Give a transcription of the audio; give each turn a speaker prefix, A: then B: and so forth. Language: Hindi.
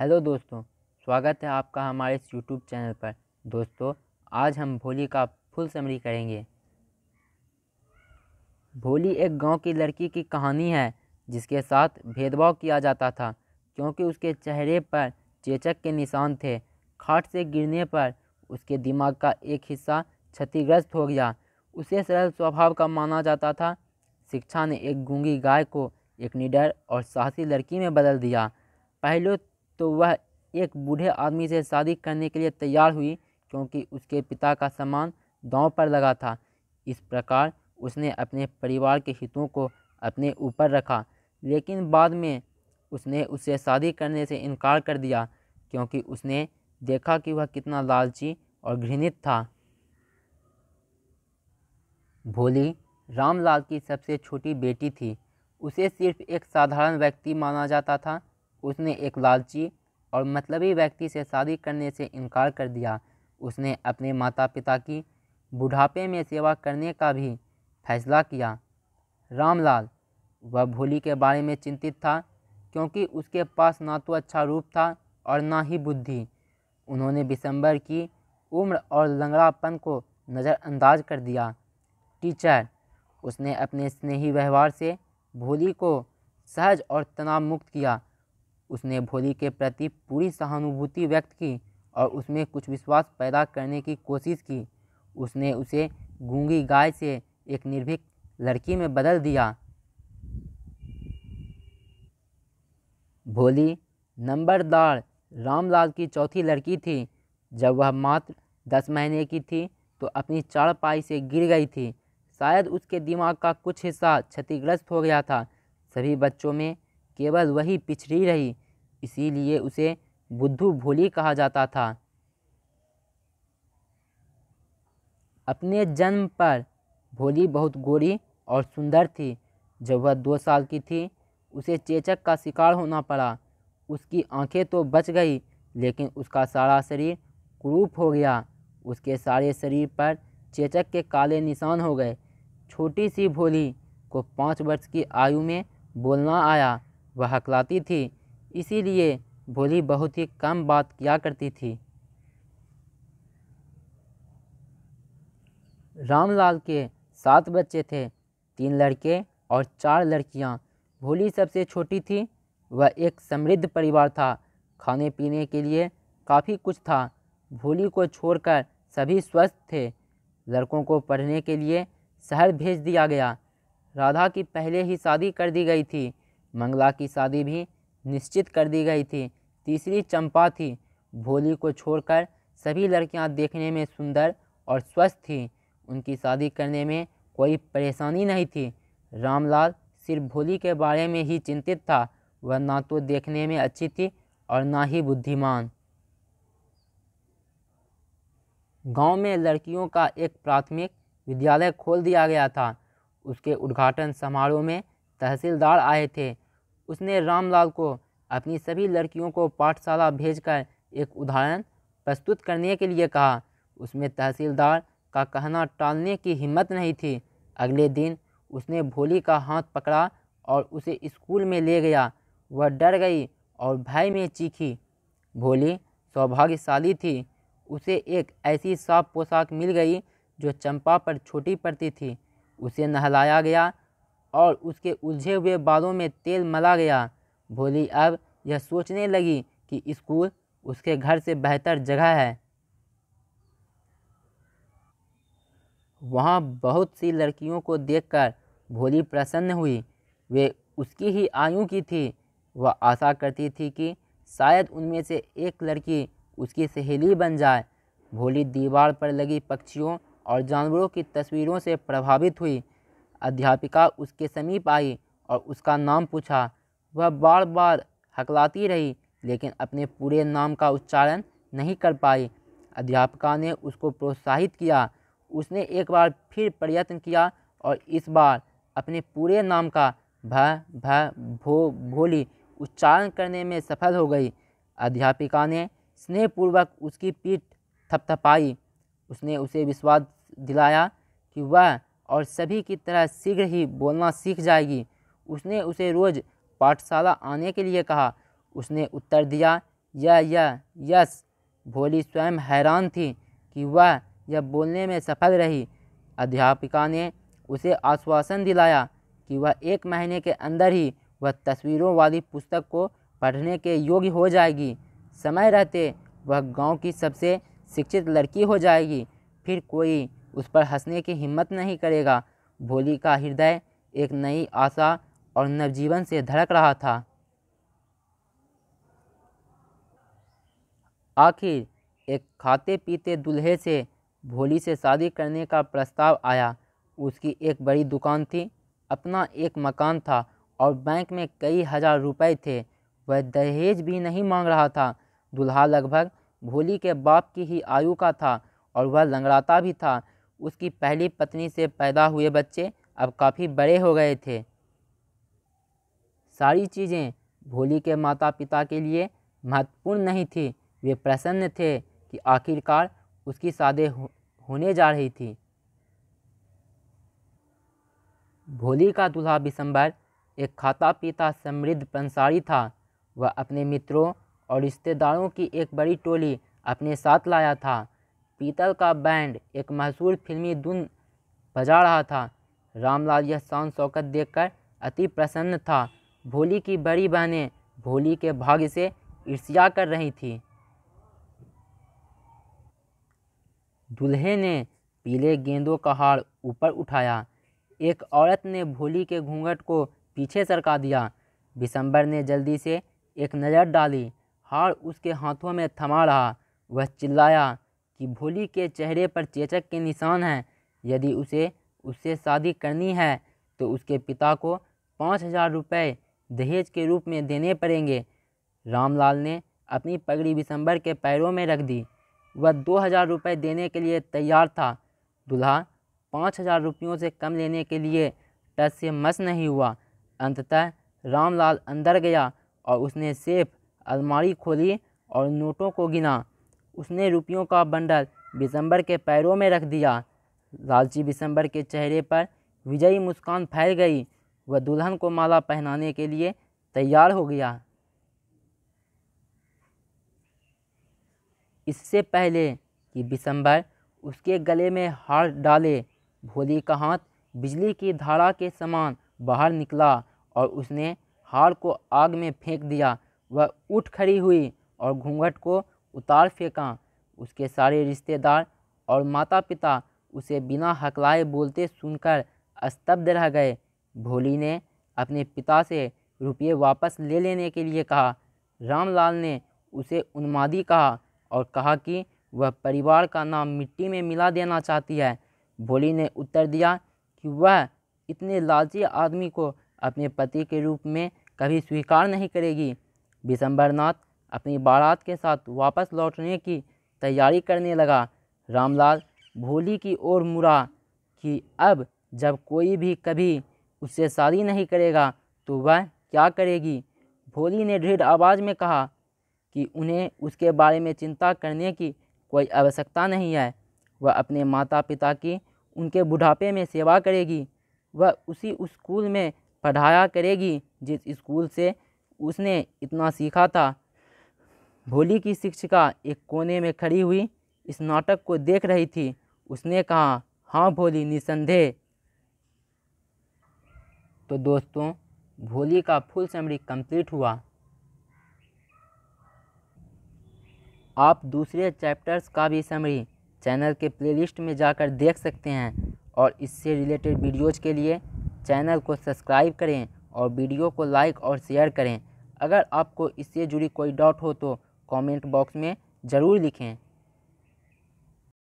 A: हेलो दोस्तों स्वागत है आपका हमारे इस यूट्यूब चैनल पर दोस्तों आज हम भोली का फुल समरी करेंगे भोली एक गांव की लड़की की कहानी है जिसके साथ भेदभाव किया जाता था क्योंकि उसके चेहरे पर चेचक के निशान थे खाट से गिरने पर उसके दिमाग का एक हिस्सा क्षतिग्रस्त हो गया उसे सरल स्वभाव का माना जाता था शिक्षा ने एक गूंगी गाय को एक निडर और साहसी लड़की में बदल दिया पहले तो वह एक बूढ़े आदमी से शादी करने के लिए तैयार हुई क्योंकि उसके पिता का सामान दांव पर लगा था इस प्रकार उसने अपने परिवार के हितों को अपने ऊपर रखा लेकिन बाद में उसने उससे शादी करने से इनकार कर दिया क्योंकि उसने देखा कि वह कितना लालची और घृणित था भोली रामलाल की सबसे छोटी बेटी थी उसे सिर्फ एक साधारण व्यक्ति माना जाता था उसने एक लालची और मतलबी व्यक्ति से शादी करने से इनकार कर दिया उसने अपने माता पिता की बुढ़ापे में सेवा करने का भी फैसला किया रामलाल वह भोली के बारे में चिंतित था क्योंकि उसके पास ना तो अच्छा रूप था और ना ही बुद्धि उन्होंने दिसंबर की उम्र और लंगड़ापन को नज़रअंदाज कर दिया टीचर उसने अपने स्नेही व्यवहार से भोली को सहज और तनाव मुक्त किया उसने भोली के प्रति पूरी सहानुभूति व्यक्त की और उसमें कुछ विश्वास पैदा करने की कोशिश की उसने उसे गूंगी गाय से एक निर्भीक लड़की में बदल दिया भोली नंबरदार रामलाल की चौथी लड़की थी जब वह मात्र दस महीने की थी तो अपनी चारपाई से गिर गई थी शायद उसके दिमाग का कुछ हिस्सा क्षतिग्रस्त हो गया था सभी बच्चों में केवल वही पिछड़ी रही इसीलिए उसे बुद्धू भोली कहा जाता था अपने जन्म पर भोली बहुत गोरी और सुंदर थी जब वह दो साल की थी उसे चेचक का शिकार होना पड़ा उसकी आंखें तो बच गई लेकिन उसका सारा शरीर क्रूप हो गया उसके सारे शरीर पर चेचक के काले निशान हो गए छोटी सी भोली को पाँच वर्ष की आयु में बोलना आया वह हकलाती थी इसीलिए भोली बहुत ही कम बात किया करती थी रामलाल के सात बच्चे थे तीन लड़के और चार लड़कियां। भोली सबसे छोटी थी वह एक समृद्ध परिवार था खाने पीने के लिए काफ़ी कुछ था भोली को छोड़कर सभी स्वस्थ थे लड़कों को पढ़ने के लिए शहर भेज दिया गया राधा की पहले ही शादी कर दी गई थी मंगला की शादी भी निश्चित कर दी गई थी तीसरी चंपा थी भोली को छोड़कर सभी लड़कियां देखने में सुंदर और स्वस्थ थीं उनकी शादी करने में कोई परेशानी नहीं थी रामलाल सिर्फ भोली के बारे में ही चिंतित था वह ना तो देखने में अच्छी थी और ना ही बुद्धिमान गांव में लड़कियों का एक प्राथमिक विद्यालय खोल दिया गया था उसके उद्घाटन समारोह में तहसीलदार आए थे उसने रामलाल को अपनी सभी लड़कियों को पाठशाला भेजकर एक उदाहरण प्रस्तुत करने के लिए कहा उसमें तहसीलदार का कहना टालने की हिम्मत नहीं थी अगले दिन उसने भोली का हाथ पकड़ा और उसे स्कूल में ले गया वह डर गई और भय में चीखी भोली सौभाग्यशाली थी उसे एक ऐसी साफ पोशाक मिल गई जो चंपा पर छोटी पड़ती थी उसे नहलाया गया और उसके उलझे हुए बालों में तेल मला गया भोली अब यह सोचने लगी कि स्कूल उसके घर से बेहतर जगह है वहाँ बहुत सी लड़कियों को देखकर भोली प्रसन्न हुई वे उसकी ही आयु की थी वह आशा करती थी कि शायद उनमें से एक लड़की उसकी सहेली बन जाए भोली दीवार पर लगी पक्षियों और जानवरों की तस्वीरों से प्रभावित हुई अध्यापिका उसके समीप आई और उसका नाम पूछा वह बार बार हकलाती रही लेकिन अपने पूरे नाम का उच्चारण नहीं कर पाई अध्यापिका ने उसको प्रोत्साहित किया उसने एक बार फिर प्रयत्न किया और इस बार अपने पूरे नाम का भ भ भो भोली उच्चारण करने में सफल हो गई अध्यापिका ने स्नेहपूर्वक उसकी पीठ थपथपाई उसने उसे विश्वास दिलाया कि वह और सभी की तरह शीघ्र ही बोलना सीख जाएगी उसने उसे रोज़ पाठशाला आने के लिए कहा उसने उत्तर दिया या या यस भोली स्वयं हैरान थी कि वह यह बोलने में सफल रही अध्यापिका ने उसे आश्वासन दिलाया कि वह एक महीने के अंदर ही वह तस्वीरों वाली पुस्तक को पढ़ने के योग्य हो जाएगी समय रहते वह गांव की सबसे शिक्षित लड़की हो जाएगी फिर कोई उस पर हंसने की हिम्मत नहीं करेगा भोली का हृदय एक नई आशा और नवजीवन से धड़क रहा था आखिर एक खाते पीते दूल्हे से भोली से शादी करने का प्रस्ताव आया उसकी एक बड़ी दुकान थी अपना एक मकान था और बैंक में कई हज़ार रुपए थे वह दहेज भी नहीं मांग रहा था दुल्हा लगभग भोली के बाप की ही आयु का था और वह लंगड़ाता भी था उसकी पहली पत्नी से पैदा हुए बच्चे अब काफ़ी बड़े हो गए थे सारी चीज़ें भोली के माता पिता के लिए महत्वपूर्ण नहीं थी वे प्रसन्न थे कि आखिरकार उसकी शादी हो, होने जा रही थी भोली का दूल्हा बिसम्बर एक खाता पीता समृद्ध पंसारी था वह अपने मित्रों और रिश्तेदारों की एक बड़ी टोली अपने साथ लाया था पीतल का बैंड एक मशहूर फिल्मी धुन बजा रहा था रामलाल यह शान शौकत देखकर अति प्रसन्न था भोली की बड़ी बहनें भोली के भाग्य से ईर्ष्या कर रही थी दूल्हे ने पीले गेंदों का हार ऊपर उठाया एक औरत ने भोली के घूंघट को पीछे सरका दिया बिसम्बर ने जल्दी से एक नज़र डाली हार उसके हाथों में थमा रहा वह चिल्लाया कि भोली के चेहरे पर चेचक के निशान हैं यदि उसे उससे शादी करनी है तो उसके पिता को पाँच हजार रुपये दहेज के रूप में देने पड़ेंगे रामलाल ने अपनी पगड़ी विशंबर के पैरों में रख दी वह दो हज़ार रुपये देने के लिए तैयार था दुल्हा पाँच हज़ार रुपयों से कम लेने के लिए टस से मस नहीं हुआ अंततः रामलाल अंदर गया और उसने सेफ अलमारी खोली और नोटों को गिना उसने रुपयों का बंडल विशंबर के पैरों में रख दिया लालची विशंबर के चेहरे पर विजयी मुस्कान फैल गई वह दुल्हन को माला पहनाने के लिए तैयार हो गया इससे पहले कि बिसम्बर उसके गले में हार डाले भोली का हाथ बिजली की धारा के समान बाहर निकला और उसने हार को आग में फेंक दिया वह उठ खड़ी हुई और घूंघट को उतार फेंका उसके सारे रिश्तेदार और माता पिता उसे बिना हकलाए बोलते सुनकर स्तब्ध रह गए भोली ने अपने पिता से रुपये वापस ले लेने के लिए कहा रामलाल ने उसे उन्मादी कहा और कहा कि वह परिवार का नाम मिट्टी में मिला देना चाहती है भोली ने उत्तर दिया कि वह इतने लालची आदमी को अपने पति के रूप में कभी स्वीकार नहीं करेगी विशंबरनाथ अपनी बारात के साथ वापस लौटने की तैयारी करने लगा रामलाल भोली की ओर मुड़ा कि अब जब कोई भी कभी उससे शादी नहीं करेगा तो वह क्या करेगी भोली ने दृढ़ आवाज़ में कहा कि उन्हें उसके बारे में चिंता करने की कोई आवश्यकता नहीं है वह अपने माता पिता की उनके बुढ़ापे में सेवा करेगी वह उसी स्कूल में पढ़ाया करेगी जिस स्कूल से उसने इतना सीखा था भोली की शिक्षिका एक कोने में खड़ी हुई इस नाटक को देख रही थी उसने कहा हाँ भोली निसंदेह तो दोस्तों भोली का फुल समरी कंप्लीट हुआ आप दूसरे चैप्टर्स का भी समरी चैनल के प्लेलिस्ट में जाकर देख सकते हैं और इससे रिलेटेड वीडियोज़ के लिए चैनल को सब्सक्राइब करें और वीडियो को लाइक और शेयर करें अगर आपको इससे जुड़ी कोई डाउट हो तो कमेंट बॉक्स में ज़रूर लिखें